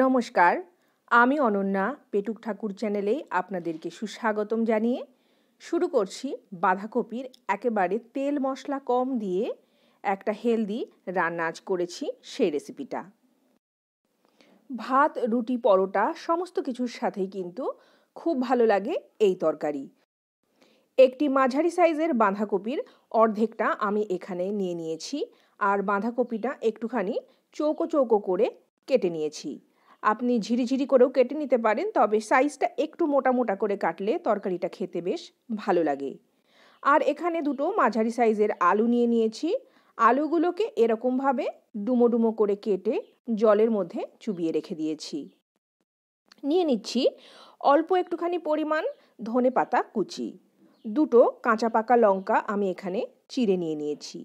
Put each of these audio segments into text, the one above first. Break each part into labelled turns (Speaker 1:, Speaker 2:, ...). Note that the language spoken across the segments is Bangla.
Speaker 1: নমস্কার আমি অনন্যা পেটুক ঠাকুর চ্যানেলে আপনাদেরকে সুস্বাগতম জানিয়ে শুরু করছি বাঁধাকপির একেবারে তেল মশলা কম দিয়ে একটা হেলদি রান্না আজ করেছি সেই রেসিপিটা ভাত রুটি পরোটা সমস্ত কিছুর সাথেই কিন্তু খুব ভালো লাগে এই তরকারি একটি মাঝারি সাইজের বাঁধাকপির অর্ধেকটা আমি এখানে নিয়ে নিয়েছি আর বাঁধাকপিটা একটুখানি চৌকো চৌকো করে কেটে নিয়েছি আপনি ঝিরিঝিরি করেও কেটে নিতে পারেন তবে সাইজটা একটু মোটা মোটা করে কাটলে তরকারিটা খেতে বেশ ভালো লাগে আর এখানে দুটো মাঝারি সাইজের আলু নিয়ে নিয়েছি আলুগুলোকে এরকমভাবে ডুমো ডুমো করে কেটে জলের মধ্যে চুবিয়ে রেখে দিয়েছি নিয়ে নিচ্ছি অল্প একটুখানি পরিমাণ ধনে পাতা কুচি দুটো কাঁচা পাকা লঙ্কা আমি এখানে চিড়ে নিয়ে নিয়েছি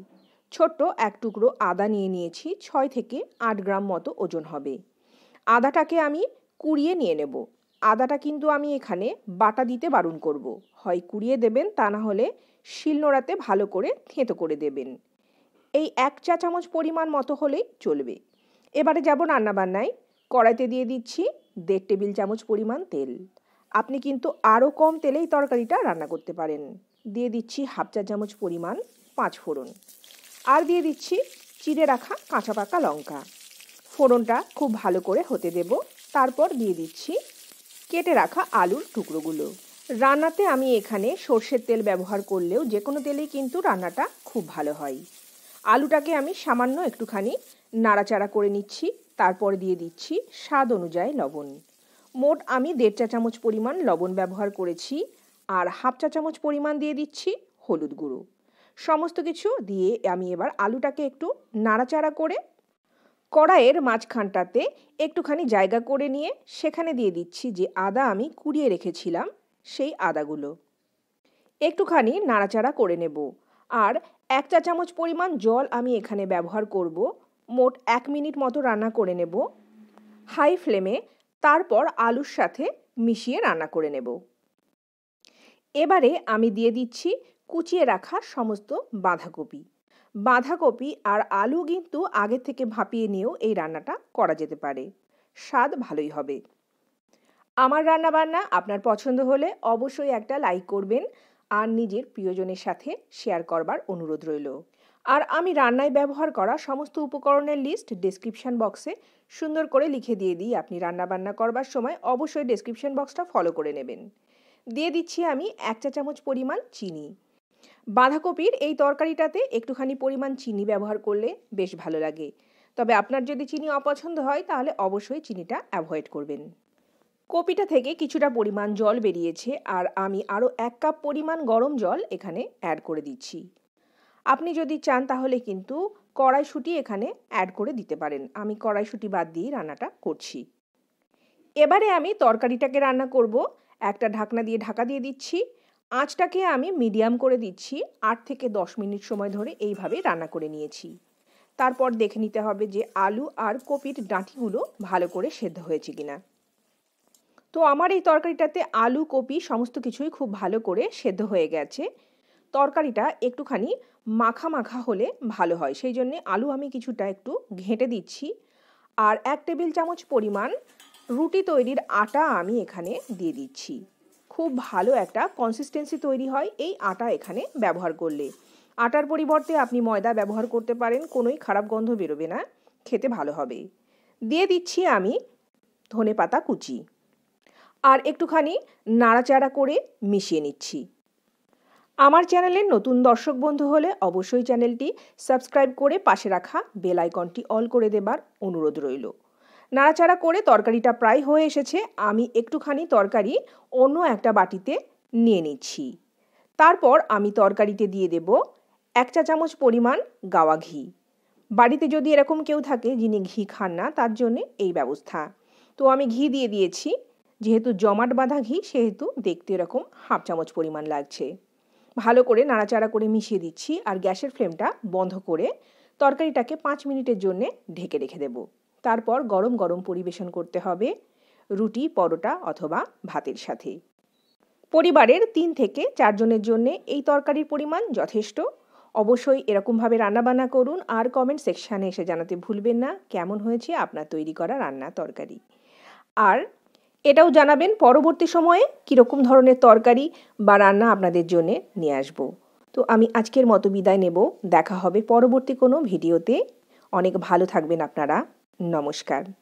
Speaker 1: ছোট্ট এক টুকরো আদা নিয়ে নিয়েছি ছয় থেকে আট গ্রাম মতো ওজন হবে আদাটাকে আমি কুড়িয়ে নিয়ে নেব আদাটা কিন্তু আমি এখানে বাটা দিতে বারণ করব। হয় কুড়িয়ে দেবেন তা না হলে শিলনোড়াতে ভালো করে থেঁতো করে দেবেন এই এক চা চামচ পরিমাণ মতো হলেই চলবে এবারে যাব রান্নাবান্নায় কড়াইতে দিয়ে দিচ্ছি দেড় টেবিল চামচ পরিমাণ তেল আপনি কিন্তু আরও কম তেলেই তরকারিটা রান্না করতে পারেন দিয়ে দিচ্ছি হাফ চা চামচ পরিমাণ পাঁচ ফোড়ন আর দিয়ে দিচ্ছি চিড়ে রাখা কাঁচা পাকা লঙ্কা ফোড়নটা খুব ভালো করে হতে দেব তারপর দিয়ে দিচ্ছি কেটে রাখা আলুর টুকরোগুলো রান্নাতে আমি এখানে সর্ষের তেল ব্যবহার করলেও যে কোনো তেলেই কিন্তু রান্নাটা খুব ভালো হয় আলুটাকে আমি সামান্য একটুখানি নাড়াচাড়া করে নিচ্ছি তারপর দিয়ে দিচ্ছি স্বাদ অনুযায়ী লবণ মোট আমি দেড় চা চামচ পরিমাণ লবণ ব্যবহার করেছি আর হাফ চা চামচ পরিমাণ দিয়ে দিচ্ছি হলুদ গুঁড়ো সমস্ত কিছু দিয়ে আমি এবার আলুটাকে একটু নাড়াচাড়া করে কড়াইয়ের মাঝখানটাতে একটুখানি জায়গা করে নিয়ে সেখানে দিয়ে দিচ্ছি যে আদা আমি কুড়িয়ে রেখেছিলাম সেই আদাগুলো একটুখানি নাড়াচাড়া করে নেব আর এক চা চামচ পরিমাণ জল আমি এখানে ব্যবহার করব মোট এক মিনিট মতো রান্না করে নেব হাই ফ্লেমে তারপর আলুর সাথে মিশিয়ে রান্না করে নেব এবারে আমি দিয়ে দিচ্ছি কুচিয়ে রাখা সমস্ত বাঁধাকপি বাঁধাকপি আর আলু কিন্তু আগে থেকে ভাপিয়ে নিয়েও এই রান্নাটা করা যেতে পারে স্বাদ ভালোই হবে আমার রান্নাবান্না আপনার পছন্দ হলে অবশ্যই একটা লাইক করবেন আর নিজের প্রিয়জনের সাথে শেয়ার করবার অনুরোধ রইল আর আমি রান্নায় ব্যবহার করা সমস্ত উপকরণের লিস্ট ডেসক্রিপশন বক্সে সুন্দর করে লিখে দিয়ে দিই আপনি রান্নাবান্না করবার সময় অবশ্যই ডেসক্রিপশন বক্সটা ফলো করে নেবেন দিয়ে দিচ্ছি আমি এক চা চামচ পরিমাণ চিনি বাঁধাকপির এই তরকারিটাতে একটুখানি পরিমাণ চিনি ব্যবহার করলে বেশ ভালো লাগে তবে আপনার যদি চিনি অপছন্দ হয় তাহলে অবশ্যই চিনিটা অ্যাভয়েড করবেন কপিটা থেকে কিছুটা পরিমাণ জল বেরিয়েছে আর আমি আরও এক কাপ পরিমাণ গরম জল এখানে অ্যাড করে দিচ্ছি আপনি যদি চান তাহলে কিন্তু কড়াইশুঁটি এখানে অ্যাড করে দিতে পারেন আমি কড়াইশুঁটি বাদ দিয়ে রান্নাটা করছি এবারে আমি তরকারিটাকে রান্না করব একটা ঢাকনা দিয়ে ঢাকা দিয়ে দিচ্ছি আঁচটাকে আমি মিডিয়াম করে দিচ্ছি আট থেকে দশ মিনিট সময় ধরে এইভাবে রান্না করে নিয়েছি তারপর দেখে নিতে হবে যে আলু আর কপির ডাঁটিগুলো ভালো করে সেদ্ধ হয়েছে কিনা তো আমার এই তরকারিটাতে আলু কপি সমস্ত কিছুই খুব ভালো করে সেদ্ধ হয়ে গেছে তরকারিটা একটুখানি মাখা মাখা হলে ভালো হয় সেই জন্য আলু আমি কিছুটা একটু ঘেঁটে দিচ্ছি আর এক টেবিল চামচ পরিমাণ রুটি তৈরির আটা আমি এখানে দিয়ে দিচ্ছি খুব ভালো একটা কনসিস্টেন্সি তৈরি হয় এই আটা এখানে ব্যবহার করলে আটার পরিবর্তে আপনি ময়দা ব্যবহার করতে পারেন কোনোই খারাপ গন্ধ বেরোবে না খেতে ভালো হবে দিয়ে দিচ্ছি আমি ধনে পাতা কুচি আর একটুখানি নাড়াচাড়া করে মিশিয়ে নিচ্ছি আমার চ্যানেলের নতুন দর্শক বন্ধু হলে অবশ্যই চ্যানেলটি সাবস্ক্রাইব করে পাশে রাখা বেল আইকনটি অল করে দেবার অনুরোধ রইল নাড়াচাড়া করে তরকারিটা প্রায় হয়ে এসেছে আমি একটুখানি তরকারি অন্য একটা বাটিতে নিয়ে নিচ্ছি তারপর আমি তরকারিতে দিয়ে দেব এক চা চামচ পরিমাণ গাওয়া ঘি বাড়িতে যদি এরকম কেউ থাকে যিনি ঘি খান না তার জন্যে এই ব্যবস্থা তো আমি ঘি দিয়ে দিয়েছি যেহেতু জমাট বাঁধা ঘি সেহেতু দেখতে এরকম হাফ চামচ পরিমাণ লাগছে ভালো করে নাড়াচাড়া করে মিশিয়ে দিচ্ছি আর গ্যাসের ফ্লেমটা বন্ধ করে তরকারিটাকে পাঁচ মিনিটের জন্যে ঢেকে রেখে দেবো তারপর গরম গরম পরিবেশন করতে হবে রুটি পরোটা অথবা ভাতের সাথে পরিবারের তিন থেকে চারজনের জন্যে এই তরকারির পরিমাণ যথেষ্ট অবশ্যই এরকমভাবে রান্নাবান্না করুন আর কমেন্ট সেকশানে এসে জানাতে ভুলবেন না কেমন হয়েছে আপনার তৈরি করা রান্না তরকারি আর এটাও জানাবেন পরবর্তী সময়ে কীরকম ধরনের তরকারি বা রান্না আপনাদের জন্যে নিয়ে আসবো তো আমি আজকের মতো বিদায় নেব দেখা হবে পরবর্তী কোনো ভিডিওতে অনেক ভালো থাকবেন আপনারা নমস্কার